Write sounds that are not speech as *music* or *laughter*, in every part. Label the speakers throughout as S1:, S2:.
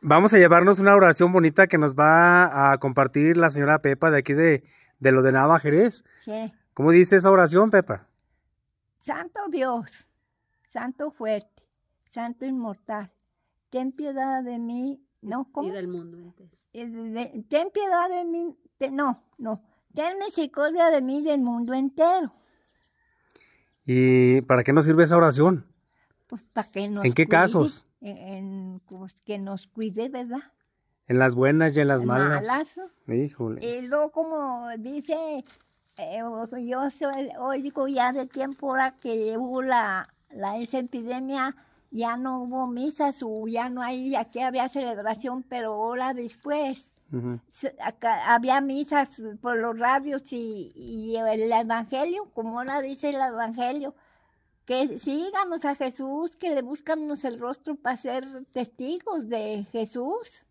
S1: Vamos a llevarnos una oración bonita que nos va a compartir la señora Pepa de aquí de, de lo de Nava Jerez. ¿Qué? ¿Cómo dice esa oración, Pepa?
S2: Santo Dios, Santo fuerte, Santo inmortal, ten piedad de mí, no como Y del mundo entero. Eh, ten piedad de mí, no, no, ten misericordia de mí del mundo entero.
S1: ¿Y para qué nos sirve esa oración?
S2: Pues para que nos. ¿En qué casos? E-, en, que nos cuide, ¿verdad?
S1: En las buenas y en las malas. Híjole. Y
S2: luego, como dice, eh, yo hoy digo ya de tiempo ahora que hubo la, la esa epidemia, ya no hubo misas o ya no hay, aquí había celebración, pero ahora después. había misas por los radios y, y el evangelio, como ahora dice el evangelio, que síganos a Jesús, que le buscamos el rostro para ser testigos de Jesús.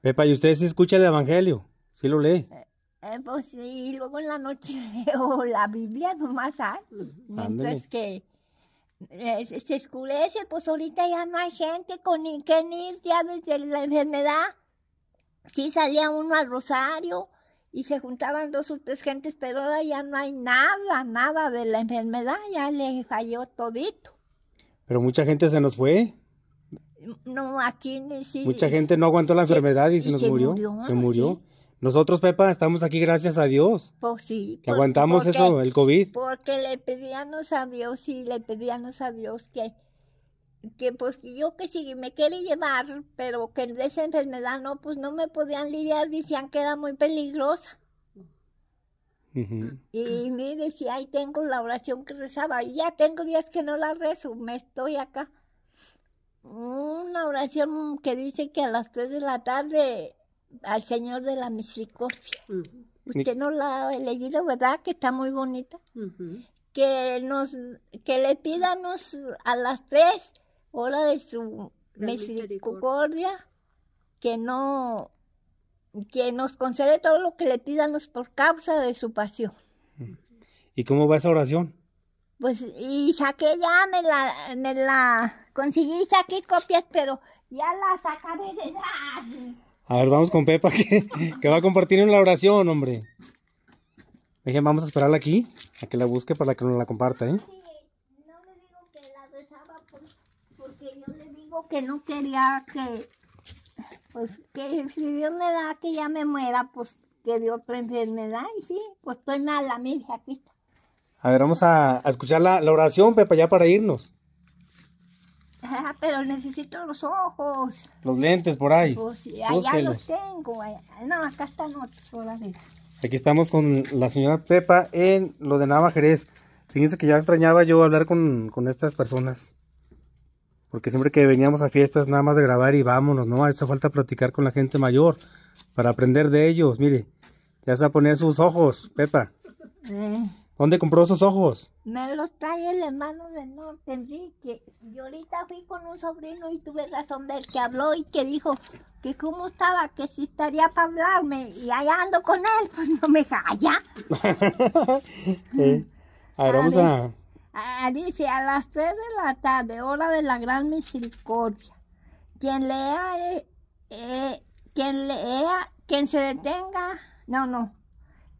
S1: Pepa, ¿y usted se escucha el Evangelio? ¿Sí lo lee? Eh,
S2: eh pues sí, luego en la noche *laughs* leo la Biblia nomás, ¿ah? Mientras que eh, se escurece, pues ahorita ya no hay gente con que ir ya desde la enfermedad. Sí salía uno al rosario, y se juntaban dos o tres gentes, pero ahora ya no hay nada, nada de la enfermedad, ya le falló todito.
S1: Pero mucha gente se nos fue.
S2: No, aquí ni Mucha gente
S1: no aguantó la enfermedad y se nos murió, Se murió. Nosotros, Pepa, estamos aquí gracias a Dios.
S2: Pues sí. aguantamos eso, el COVID. Porque le pedíamos a Dios y le pedíamos a Dios que que pues yo que sí me quiere llevar, pero que de esa enfermedad no, pues no me podían lidiar, decían que era muy peligrosa. Y me decía, ahí tengo la oración que rezaba, y ya tengo días que no la rezo, me estoy acá. Una oración que dice que a las 3 de la tarde al Señor de la Misericordia. Usted no la ha leído, ¿verdad? Que está muy bonita. Que nos, que le pídanos a las tres hora de su misericordia, que no que nos concede todo lo que le pidamos pues, por causa de su pasión.
S1: ¿Y cómo va esa oración?
S2: Pues y saqué ya, me la, me la conseguí, saqué copias, pero ya la sacaré de la
S1: A ver, vamos con Pepa, que, va a compartir en la oración, hombre. Dejen, vamos a esperarla aquí, a que la busque para que nos la comparta, ¿eh?
S2: que no quería que, pues, que si Dios me da que ya me muera, pues, que de otra enfermedad. Y sí, pues estoy mala, mire, aquí está.
S1: A ver, vamos a, escuchar la, oración, Pepa, ya para irnos.
S2: Ah, pero necesito los ojos.
S1: Los lentes por ahí. Pues allá los
S2: tengo. No, acá están otros. Solamente.
S1: Aquí estamos con la señora Pepa en lo de Nava Jerez. Fíjense que ya extrañaba yo hablar con, con estas personas. Porque siempre que veníamos a fiestas, nada más de grabar y vámonos, ¿no? Hace falta platicar con la gente mayor para aprender de ellos. Mire, ya se va a poner sus ojos, Pepa. Eh. ¿Dónde compró esos ojos?
S2: Me los trae el de norte, Enrique. Yo ahorita fui con un sobrino y tuve razón del que habló y que dijo que cómo estaba, que si estaría para hablarme. Y allá ando con él, *laughs* pues no me calla.
S1: *laughs* Ahora eh, a vamos a
S2: Ah, dice, a las 3 de la tarde, hora de la gran misericordia. Quien lea, eh, eh, quien lea, quien se detenga, no, no,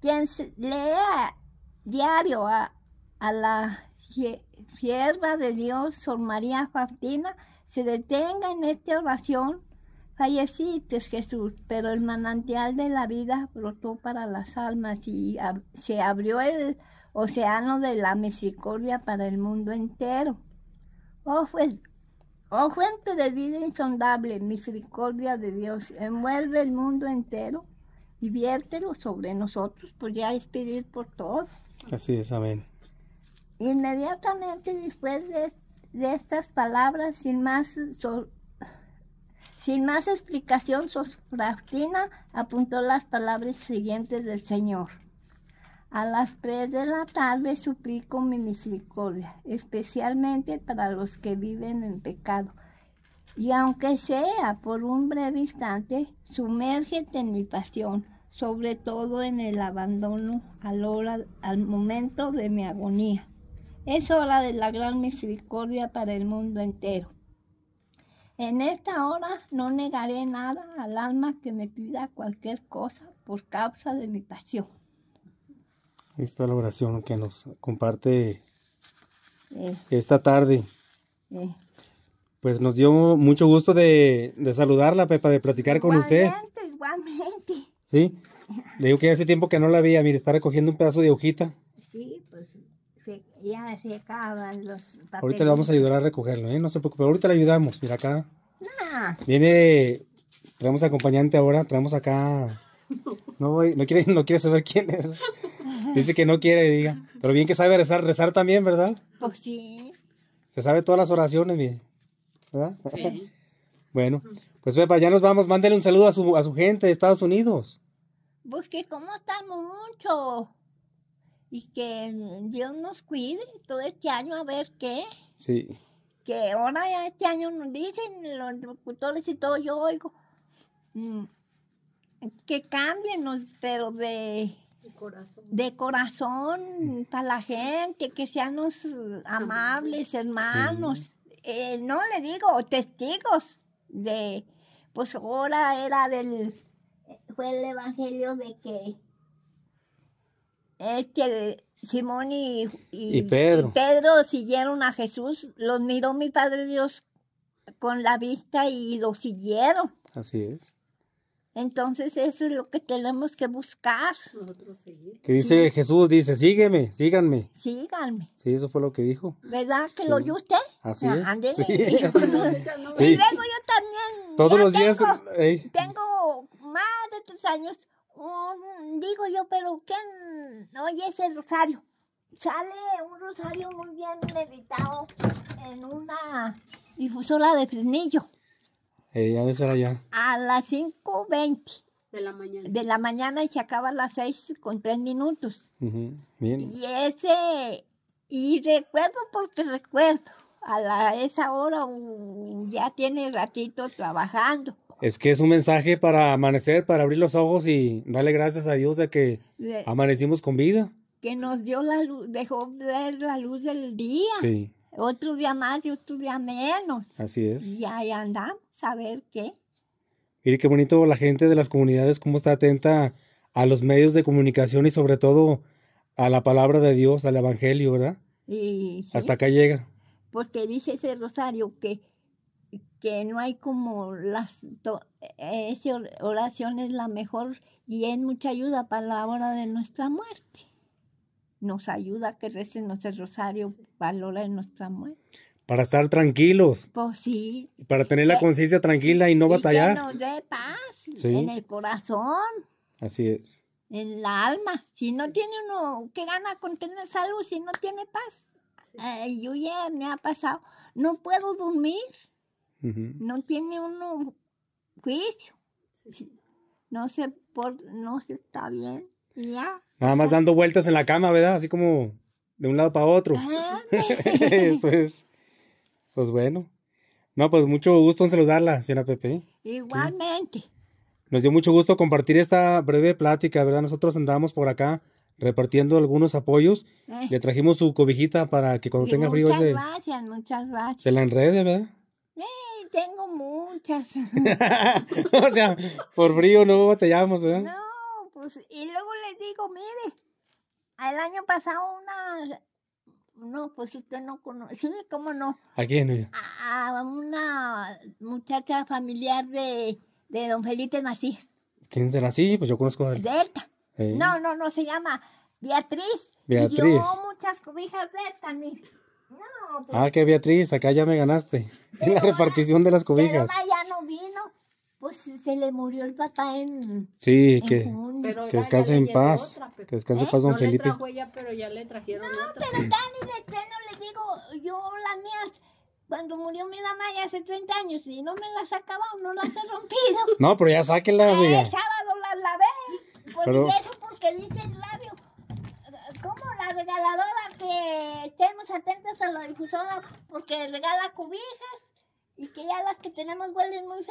S2: quien lea diario a, la sierva de Dios, Sor María Faustina, se detenga en esta oración, falleciste Jesús, pero el manantial de la vida brotó para las almas y se abrió el océano de la misericordia para el mundo entero. Oh, pues, oh, fuente, de vida insondable, misericordia de Dios, envuelve el mundo entero y viértelo sobre nosotros, pues ya es pedir por todos.
S1: Así es, amén.
S2: Inmediatamente después de, estas palabras, sin más sin más explicación, Sofractina apuntó las palabras siguientes del Señor. A las 3 de la tarde suplico mi misericordia, especialmente para los que viven en pecado. Y aunque sea por un breve instante, sumérgete en mi pasión, sobre todo en el abandono al, al momento de mi agonía. Es hora de la gran misericordia para el mundo entero. En esta hora no negaré nada al alma que me pida cualquier cosa por causa de mi pasión.
S1: Esta la oración que nos comparte eh. esta tarde. Eh. Pues nos dio mucho gusto de, saludarla, Pepa, de platicar con usted.
S2: Igualmente,
S1: Sí. Le digo que hace tiempo que no la veía. Mire, está recogiendo un pedazo de hojita.
S2: Sí, pues ya se acaban los papeles. Ahorita le vamos a ayudar a
S1: recogerlo, ¿eh? No se preocupe. Ahorita le ayudamos. Mira acá. Viene, traemos acompañante ahora. Traemos acá. No, voy, no, quiere, no quiere saber quién es. Dice que no quiere, diga. Pero bien que sabe rezar, rezar también, ¿verdad?
S2: Pues sí.
S1: Se sabe todas las oraciones, mire. ¿Verdad? Sí. *laughs* bueno, pues Pepa, ya nos vamos. Mándele un saludo a su, gente de Estados Unidos.
S2: Pues que cómo están mucho. Y que Dios nos cuide todo este año a ver qué. Sí. Que ahora ya este año nos dicen los locutores y todo, yo oigo. Mm, que cambien, pero de
S1: de corazón. De
S2: corazón, para la gente, que seamos amables, hermanos. Eh, no le digo, testigos de, pues ahora era del, fue el evangelio de que, este, Simón y, Pedro. y, Pedro. siguieron a Jesús, los miró mi Padre Dios con la vista y lo siguieron.
S1: Así es.
S2: Entonces eso es lo que tenemos que buscar.
S1: Que dice Jesús, dice, sígueme, síganme.
S2: Síganme.
S1: Sí, eso fue lo que dijo.
S2: ¿Verdad que lo oyó usted? Así ah, es. Sí. *laughs* Y, luego yo
S1: también. Todos los días.
S2: Tengo más de tres años. digo yo, pero ¿quién oye ese rosario? Sale un rosario muy bien meditado en una difusora de frenillo. Eh, a las 5.20. De la mañana. De la mañana y se acaba a las 6 con 3 minutos. Y ese, y recuerdo porque recuerdo, a esa hora ya tiene ratito trabajando.
S1: Es que es un mensaje para amanecer, para abrir los ojos y darle gracias a Dios de que amanecimos con vida.
S2: Que nos dio la luz, dejó ver la luz del día. Otro día más y otro día menos.
S1: Así es. Y
S2: ahí andamos saber qué.
S1: Mire qué bonito la gente de las comunidades, cómo está atenta a los medios de comunicación y sobre todo a la palabra de Dios, al Evangelio, ¿verdad?
S2: Y, Hasta acá llega. Porque dice ese rosario que, que no hay como las... esa oración es la mejor y es mucha ayuda para la hora de nuestra muerte. Nos ayuda que recen nuestro rosario para la hora de nuestra muerte.
S1: Para estar tranquilos.
S2: Pues sí.
S1: Para tener la conciencia tranquila y no batallar.
S2: Que paz en el corazón.
S1: Así es.
S2: En la alma. Si no tiene uno, ¿qué gana con tener salud si no tiene paz? yo ya me ha pasado. No puedo dormir. No tiene uno juicio. No se, por, no se está bien. Ya.
S1: Nada más dando vueltas en la cama, ¿verdad? Así como de un lado para otro.
S2: *laughs* Eso
S1: es. Pues bueno. No, pues mucho gusto en saludarla, señora Pepe.
S2: Igualmente.
S1: Nos dio mucho gusto compartir esta breve plática, ¿verdad? Nosotros andamos por acá repartiendo algunos apoyos. Eh. Le trajimos su cobijita para que cuando tenga frío muchas se...
S2: gracias, muchas gracias.
S1: Se la enrede, ¿verdad?
S2: Sí, eh, tengo muchas. *laughs* *laughs*
S1: o sea, por frío no batallamos, ¿verdad? No,
S2: pues, y luego les digo, mire, el año pasado una, no, pues usted no conoce. Sí, ¿cómo no? ¿A quién? A, una muchacha familiar de, de don Felipe Macías.
S1: ¿Quién será? Sí, pues yo conozco a él. Delta. ¿Eh?
S2: No, no, no, se llama Beatriz. Beatriz. Y yo muchas cobijas de él también. No, pues... Ah,
S1: que Beatriz, acá ya me ganaste. *laughs* la repartición de las cobijas.
S2: Pues, se le murió el papá en. Sí, que, que descanse en paz. que descanse en paz, don Felipe.
S1: Le pero ya le trajeron no, pero Dani,
S2: de no le digo, yo las mías. Cuando murió mi mamá ya hace 30 años y no me las ha acabado, no las he rompido. *laughs* No, pero ya sáquenlas. El sábado las lavé. Pues pero... eso porque pues, dice el labio. Como la regaladora que estemos atentos a la difusora porque regala cubijas y que ya las que tenemos huelen muy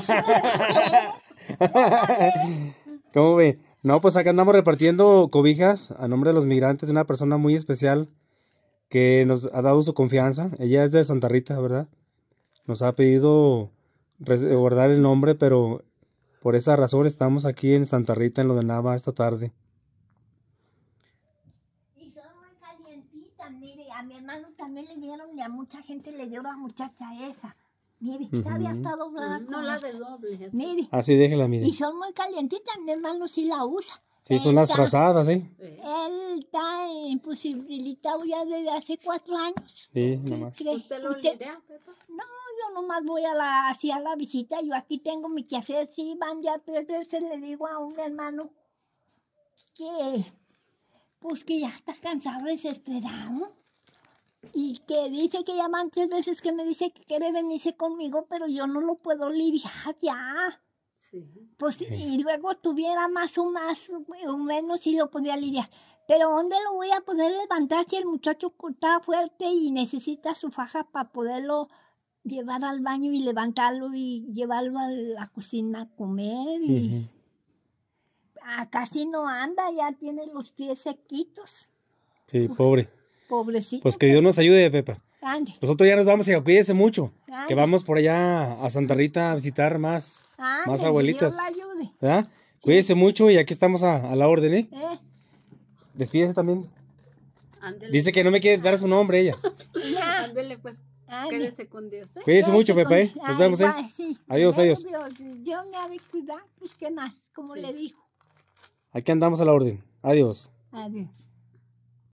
S2: feo
S1: *laughs* ¿Cómo ve? No, pues acá andamos repartiendo cobijas a nombre de los migrantes, una persona muy especial que nos ha dado su confianza. Ella es de Santa Rita, ¿verdad? Nos ha pedido guardar el nombre, pero por esa razón estamos aquí en Santa Rita, en lo de Nava, esta tarde.
S2: también le dieron, y a mucha gente le dio la muchacha esa. Mire, uh -huh. todavía No la de doble.
S1: Mire. Así ah, déjela, mire. Y
S2: son muy calientitas, mi hermano sí la usa. Sí, son las trazadas, ¿sí? ¿eh? Él está imposibilitado ya desde hace cuatro años.
S1: Sí, nomás. más.
S2: ¿Usted lo ¿Usted? Pepa? No, yo nomás voy a la, así la visita. Yo aquí tengo mi quehacer. Sí, van ya tres veces. Le digo a un hermano que, pues que ya está cansado, desesperado y que dice que ya van tres veces que me dice que quiere venirse conmigo, pero yo no lo puedo lidiar ya. Pues y luego tuviera más o más o menos Y lo podía lidiar. Pero ¿dónde lo voy a poder levantar si el muchacho está fuerte y necesita su faja para poderlo llevar al baño y levantarlo y llevarlo a la cocina a comer? Ah, casi no anda, ya tiene los pies sequitos.
S1: Sí, pobre. Pues que Dios pues. nos ayude, Pepa. Nosotros ya nos vamos y cuídese mucho. Que vamos por allá a Santa Rita a visitar más, más abuelitas. Dios Cuídese mucho y aquí estamos a, la orden, ¿eh? eh. Despídese también. Dice que no me quiere dar su nombre ella.
S2: *laughs* Ándele, pues. con Dios. ¿eh? Cuídese mucho, Pepa. ¿eh? Nos vemos, ¿eh? Adiós, adiós. Dios, me ha de cuidar, pues más, como le dijo.
S1: Aquí andamos a la orden. Adiós.
S2: Adiós.